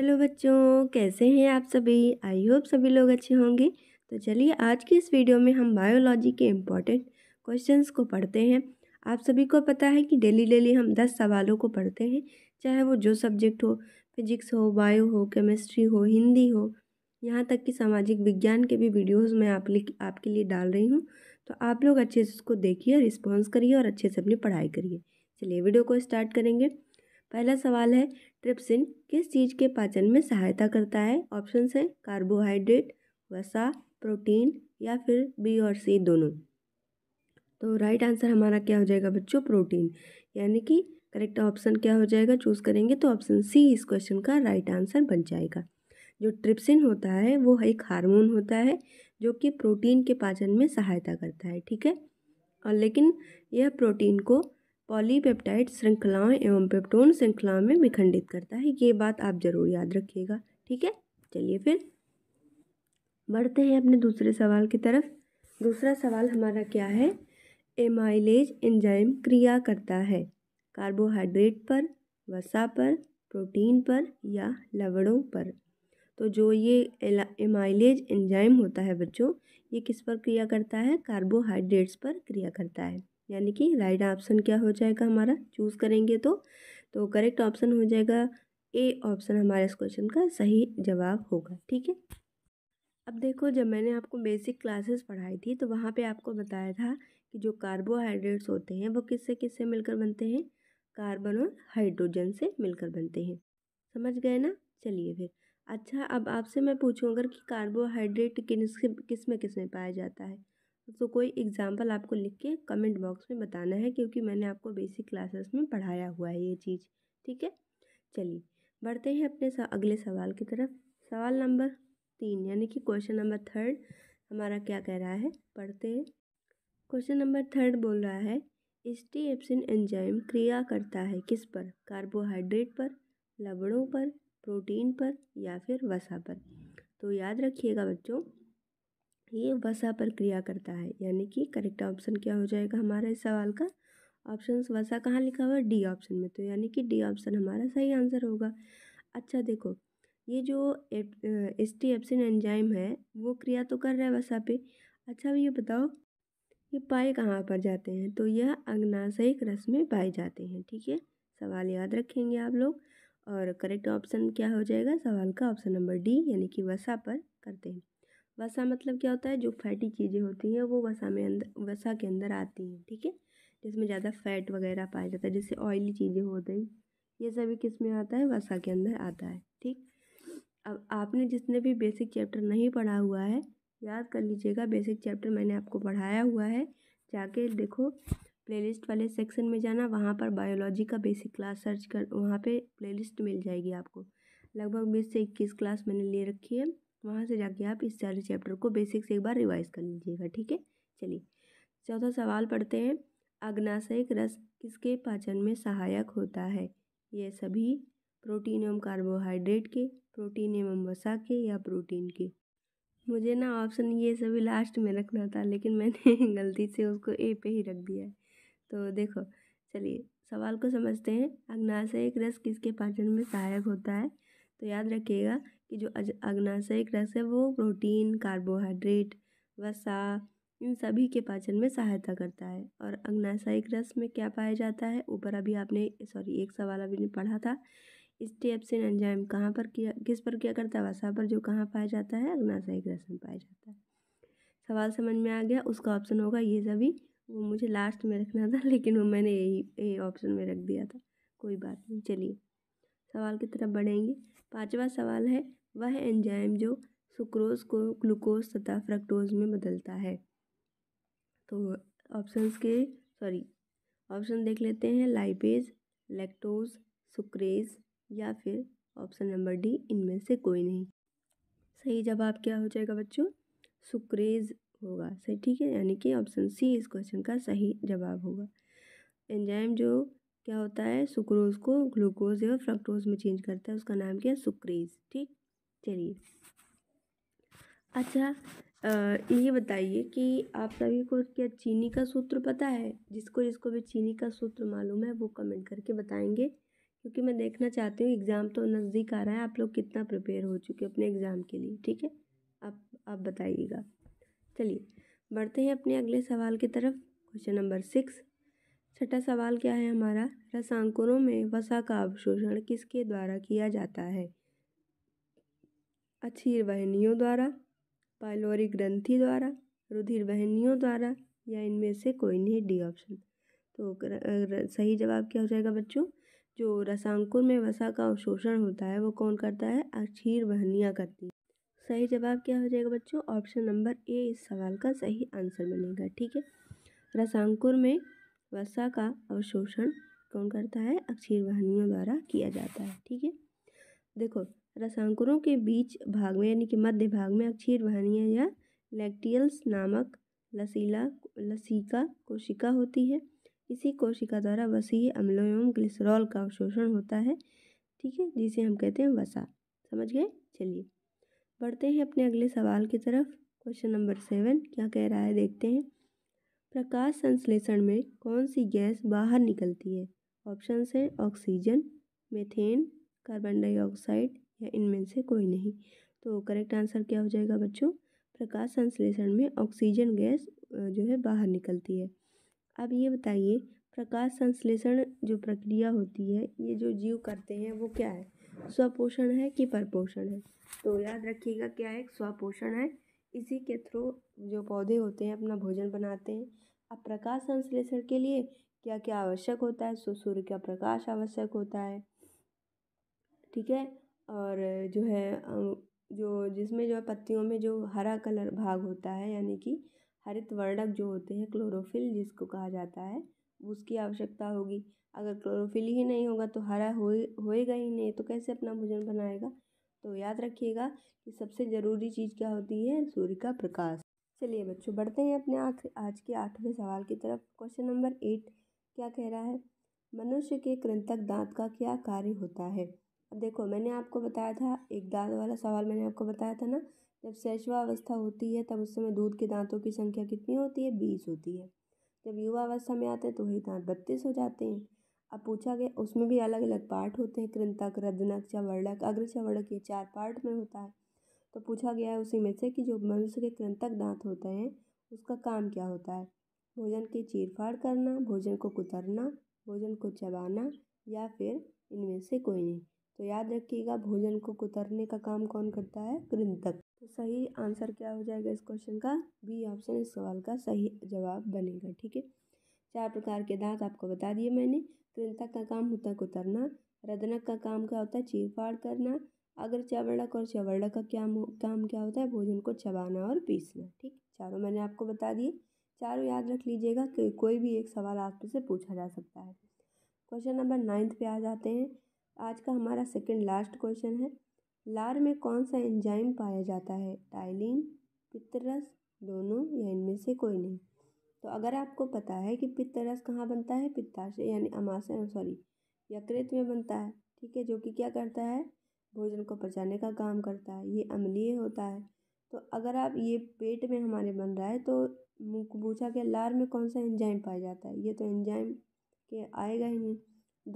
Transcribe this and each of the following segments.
hello बच्चों कैसे हैं आप सभी आई होप सभी लोग अच्छे होंगे तो चलिए आज की इस वीडियो में हम बायोलॉजी के इम्पॉर्टेंट क्वेश्चंस को पढ़ते हैं आप सभी को पता है कि डेली डेली हम दस सवालों को पढ़ते हैं चाहे वो जो सब्जेक्ट हो फिजिक्स हो बायो हो केमिस्ट्री हो हिंदी हो यहाँ तक कि सामाजिक विज्ञान के भी वीडियोज़ मैं आप लिए आपके लिए डाल रही हूँ तो आप लोग अच्छे से उसको देखिए रिस्पॉन्स करिए और अच्छे से अपनी पढ़ाई करिए चलिए वीडियो को स्टार्ट करेंगे पहला सवाल है ट्रिप्सिन किस चीज़ के पाचन में सहायता करता है ऑप्शन है कार्बोहाइड्रेट वसा प्रोटीन या फिर बी और सी दोनों तो राइट आंसर हमारा क्या हो जाएगा बच्चों प्रोटीन यानी कि करेक्ट ऑप्शन क्या हो जाएगा चूज़ करेंगे तो ऑप्शन सी इस क्वेश्चन का राइट आंसर बन जाएगा जो ट्रिप्सिन होता है वो एक हार्मोन होता है जो कि प्रोटीन के पाचन में सहायता करता है ठीक है और लेकिन यह प्रोटीन को पॉलीपेप्टाइड श्रृंखलाओं एवं पेप्टोन श्रृंखलाओं में विखंडित करता है ये बात आप ज़रूर याद रखिएगा ठीक है चलिए फिर बढ़ते हैं अपने दूसरे सवाल की तरफ दूसरा सवाल हमारा क्या है एमाइलेज एंजाइम क्रिया करता है कार्बोहाइड्रेट पर वसा पर प्रोटीन पर या लवणों पर तो जो ये एमाइलेज एंजाइम होता है बच्चों ये किस पर क्रिया करता है कार्बोहाइड्रेट्स पर क्रिया करता है यानी कि राइट ऑप्शन क्या हो जाएगा हमारा चूज़ करेंगे तो तो करेक्ट ऑप्शन हो जाएगा ए ऑप्शन हमारे इस क्वेश्चन का सही जवाब होगा ठीक है अब देखो जब मैंने आपको बेसिक क्लासेस पढ़ाई थी तो वहाँ पे आपको बताया था कि जो कार्बोहाइड्रेट्स होते हैं वो किससे किससे मिलकर बनते हैं कार्बन और हाइड्रोजन से मिलकर बनते हैं समझ गए ना चलिए फिर अच्छा अब आपसे मैं पूछूँ अगर कि कार्बोहाइड्रेट किस किस में किस में पाया जाता है तो कोई एग्ज़ाम्पल आपको लिख के कमेंट बॉक्स में बताना है क्योंकि मैंने आपको बेसिक क्लासेस में पढ़ाया हुआ है ये चीज़ ठीक है चलिए बढ़ते हैं अपने सा, अगले सवाल की तरफ सवाल नंबर तीन यानी कि क्वेश्चन नंबर थर्ड हमारा क्या कह रहा है पढ़ते हैं क्वेश्चन नंबर थर्ड बोल रहा है एस्टी एप्सिन एंजाइम क्रिया करता है किस पर कार्बोहाइड्रेट पर लबड़ों पर प्रोटीन पर या फिर वसा पर तो याद रखिएगा बच्चों ये वसा पर क्रिया करता है यानी कि करेक्ट ऑप्शन क्या हो जाएगा हमारा इस सवाल का ऑप्शन वसा कहाँ लिखा हुआ है डी ऑप्शन में तो यानी कि डी ऑप्शन हमारा सही आंसर होगा अच्छा देखो ये जो एस टी एप्सिन एंजाइम है वो क्रिया तो कर रहा है वसा पे अच्छा ये बताओ ये पाए कहाँ पर जाते हैं तो यह अग्नाशयिक रस में पाए जाते हैं ठीक है सवाल याद रखेंगे आप लोग और करेक्ट ऑप्शन क्या हो जाएगा सवाल का ऑप्शन नंबर डी यानी कि वसा पर करते हैं वसा मतलब क्या होता है जो फैटी चीज़ें होती हैं वो वसा में अंदर वसा के अंदर आती हैं ठीक है जिसमें ज़्यादा फैट वगैरह पाया जाता है जैसे ऑयली चीज़ें हो गई ये सभी किस में आता है वसा के अंदर आता है ठीक अब आपने जितने भी बेसिक चैप्टर नहीं पढ़ा हुआ है याद कर लीजिएगा बेसिक चैप्टर मैंने आपको पढ़ाया हुआ है जाके देखो प्लेलिस्ट वाले सेक्शन में जाना वहाँ पर बायोलॉजी का बेसिक क्लास सर्च कर वहाँ पे प्लेलिस्ट मिल जाएगी आपको लगभग बीस से इक्कीस क्लास मैंने ले रखी है वहाँ से जाके आप इस सारे चैप्टर को बेसिक से एक बार रिवाइज़ कर लीजिएगा ठीक है चलिए चौथा सवाल पढ़ते हैं अग्नाशयिक रस किसके पाचन में सहायक होता है यह सभी प्रोटीन एवं कार्बोहाइड्रेट के प्रोटीन एवं वसा के या प्रोटीन के मुझे ना ऑप्शन ये सभी लास्ट में रखना था लेकिन मैंने गलती से उसको ए पे ही रख दिया है तो देखो चलिए सवाल को समझते हैं अग्नाशयिक रस किसके पाचन में सहायक होता है तो याद रखिएगा कि जो अग्नाशयिक रस है वो प्रोटीन कार्बोहाइड्रेट वसा इन सभी के पाचन में सहायता करता है और अग्नाशयिक रस में क्या पाया जाता है ऊपर अभी आपने सॉरी एक सवाल अभी पढ़ा था स्टेपसिन एंजाइम कहाँ पर किया किस पर किया करता है वसा पर जो कहाँ पाया जाता है अग्नाशयिक रस में पाया जाता है सवाल समझ में आ गया उसका ऑप्शन होगा ये सभी वो मुझे लास्ट में रखना था लेकिन वो मैंने यही यही ऑप्शन में रख दिया था कोई बात नहीं चलिए सवाल की तरफ बढ़ेंगे पाँचवा सवाल है वह एंजाइम जो सुक्रोज को ग्लूकोज तथा फ्रक्टोज में बदलता है तो ऑप्शंस के सॉरी ऑप्शन देख लेते हैं लाइपेज लैक्टोज सुक्रेज या फिर ऑप्शन नंबर डी इनमें से कोई नहीं सही जवाब क्या हो जाएगा बच्चों सुक्रेज होगा सही ठीक है यानी कि ऑप्शन सी इस क्वेश्चन का सही जवाब होगा एंजाइम जो क्या होता है सुक्रोज को ग्लूकोज या फ्रक्टोज में चेंज करता है उसका नाम क्या है सुक्रेज ठीक चलिए अच्छा ये बताइए कि आप सभी को क्या चीनी का सूत्र पता है जिसको जिसको भी चीनी का सूत्र मालूम है वो कमेंट करके बताएंगे क्योंकि मैं देखना चाहती हूँ एग्ज़ाम तो नज़दीक आ रहा है आप लोग कितना प्रिपेयर हो चुके अपने एग्ज़ाम के लिए ठीक है आप आप बताइएगा चलिए बढ़ते हैं अपने अगले सवाल की तरफ क्वेश्चन नंबर सिक्स छठा सवाल क्या है हमारा रसांकुरों में वसा का अवशोषण किसके द्वारा किया जाता है अक्षीर वहनियों द्वारा पाइलोरी ग्रंथि द्वारा रुधिर वहनियों द्वारा या इनमें से कोई नहीं डी ऑप्शन तो सही जवाब क्या हो जाएगा बच्चों जो रसांकुर में वसा का अवशोषण होता है वो कौन करता है अक्षीर वहनियाँ करती हैं सही जवाब क्या हो जाएगा बच्चों ऑप्शन नंबर ए इस सवाल का सही आंसर बनेगा ठीक है रसांकुर में वसा का अवशोषण कौन करता है अक्षीर वहनियों द्वारा किया जाता है ठीक है देखो रसांकुरों के बीच भाग में यानी कि मध्य भाग में अक्षीर वाहिनियाँ या लैक्टियल्स नामक लसीला लसीका कोशिका होती है इसी कोशिका द्वारा वसीय अम्लों एवं ग्लिसरॉल का अवशोषण होता है ठीक है जिसे हम कहते हैं वसा समझ गए चलिए बढ़ते हैं अपने अगले सवाल की तरफ क्वेश्चन नंबर सेवन क्या कह रहा है देखते हैं प्रकाश संश्लेषण में कौन सी गैस बाहर निकलती है ऑप्शन हैं ऑक्सीजन मेथेन कार्बन डाइऑक्साइड या इनमें से कोई नहीं तो करेक्ट आंसर क्या हो जाएगा बच्चों प्रकाश संश्लेषण में ऑक्सीजन गैस जो है बाहर निकलती है अब ये बताइए प्रकाश संश्लेषण जो प्रक्रिया होती है ये जो जीव करते हैं वो क्या है स्वपोषण है कि परपोषण है तो याद रखिएगा क्या है स्वपोषण है इसी के थ्रू जो पौधे होते हैं अपना भोजन बनाते हैं अब प्रकाश संश्लेषण के लिए क्या क्या आवश्यक होता है सूर्य का प्रकाश आवश्यक होता है ठीक है और जो है जो जिसमें जो है पत्तियों में जो हरा कलर भाग होता है यानी कि हरित वर्णक जो होते हैं क्लोरोफिल जिसको कहा जाता है उसकी आवश्यकता होगी अगर क्लोरोफिल ही नहीं होगा तो हरा हो होएगा ही नहीं तो कैसे अपना भोजन बनाएगा तो याद रखिएगा कि सबसे ज़रूरी चीज़ क्या होती है सूर्य का प्रकाश चलिए बच्चों बढ़ते हैं अपने आख आज के आठवें सवाल की तरफ क्वेश्चन नंबर एट क्या कह रहा है मनुष्य के कृंतक दांत का क्या कार्य होता है देखो मैंने आपको बताया था एक दांत वाला सवाल मैंने आपको बताया था ना जब शैशवावस्था होती है तब उस समय दूध के दांतों की संख्या कितनी होती है बीस होती है जब युवावस्था में आते हैं तो वही दांत बत्तीस हो जाते हैं अब पूछा गया उसमें भी अलग अलग पार्ट होते हैं कृंतक रदनक अग्र अग्रचवर्णक ये चार पार्ट में होता है तो पूछा गया है उसी में से कि जो मनुष्य के कृंतक दांत होते हैं उसका काम क्या होता है भोजन की चीरफाड़ करना भोजन को कुतरना भोजन को चबाना या फिर इनमें से कोई नहीं तो याद रखिएगा भोजन को कुतरने का काम कौन करता है कृंतक तो सही आंसर क्या हो जाएगा इस क्वेश्चन का बी ऑप्शन इस सवाल का सही जवाब बनेगा ठीक है चार प्रकार के दांत आपको बता दिए मैंने कृंतक का काम होता है कुतरना रदनक का काम क्या होता है चीरफाड़ करना अगर चवर्णक और चवर्णक का क्या काम क्या होता है भोजन को चबाना और पीसना ठीक चारों मैंने आपको बता दिए चारों याद रख लीजिएगा कि कोई भी एक सवाल आपसे पूछा जा सकता है क्वेश्चन नंबर नाइन्थ पे आ जाते हैं आज का हमारा सेकंड लास्ट क्वेश्चन है लार में कौन सा एंजाइम पाया जाता है टाइलिन पित्तरस दोनों या इनमें से कोई नहीं तो अगर आपको पता है कि पित्तरस कहाँ बनता है पित्ताशय यानी अमाशय सॉरी यकृत में बनता है ठीक है जो कि क्या करता है भोजन को पचाने का काम करता है ये अम्लीय होता है तो अगर आप ये पेट में हमारे बन रहा है तो पूछा गया लार में कौन सा एंजाइम पाया जाता है ये तो एंजाइम के आएगा ही नहीं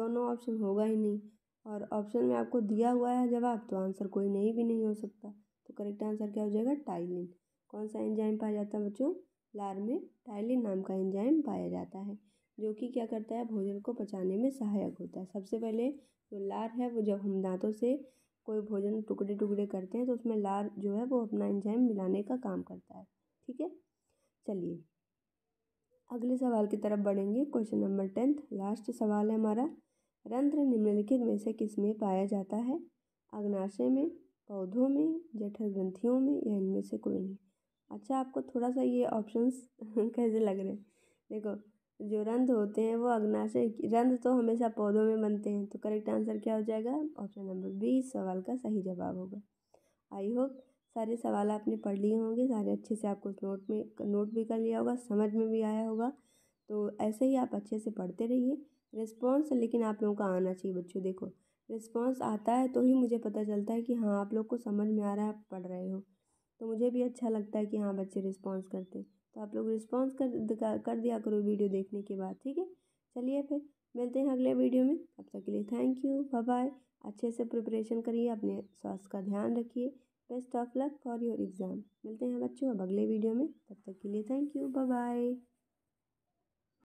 दोनों ऑप्शन होगा ही नहीं और ऑप्शन में आपको दिया हुआ है जवाब तो आंसर कोई नहीं भी नहीं हो सकता तो करेक्ट आंसर क्या हो जाएगा टाइलिन कौन सा एंजाइम पाया जाता है बच्चों लार में टाइलिन नाम का एंजाइम पाया जाता है जो कि क्या करता है भोजन को पचाने में सहायक होता है सबसे पहले जो लार है वो जब हम दांतों से कोई भोजन टुकड़े टुकड़े करते हैं तो उसमें लार जो है वो अपना एंजाइम मिलाने का काम करता है ठीक है चलिए अगले सवाल की तरफ बढ़ेंगे क्वेश्चन नंबर टेंथ लास्ट सवाल है हमारा रंध्र निम्नलिखित में से किसमें पाया जाता है अग्नाशय में पौधों में जठर ग्रंथियों में या इनमें से कोई नहीं अच्छा आपको थोड़ा सा ये ऑप्शंस कैसे लग रहे हैं देखो जो रंध होते हैं वो अग्नाशय रंध तो हमेशा पौधों में बनते हैं तो करेक्ट आंसर क्या हो जाएगा ऑप्शन नंबर बी इस सवाल का सही जवाब होगा आई होप सारे सवाल आपने पढ़ लिए होंगे सारे अच्छे से आपको नोट में नोट भी कर लिया होगा समझ में भी आया होगा तो ऐसे ही आप अच्छे से पढ़ते रहिए रिस्पॉन्स लेकिन आप लोगों का आना चाहिए बच्चों देखो रिस्पॉन्स आता है तो ही मुझे पता चलता है कि हाँ आप लोग को समझ में आ रहा है आप पढ़ रहे हो तो मुझे भी अच्छा लगता है कि हाँ बच्चे रिस्पॉन्स करते तो आप लोग रिस्पॉन्स कर कर दिया करो वीडियो देखने के बाद ठीक है चलिए फिर मिलते हैं अगले वीडियो में तब तक के लिए थैंक यू बाय बाय अच्छे से प्रिपरेशन करिए अपने स्वास्थ्य का ध्यान रखिए best of luck for your exam मिलते हैं बच्चों अब अगले वीडियो में तब तक के लिए थैंक यू बाय बाय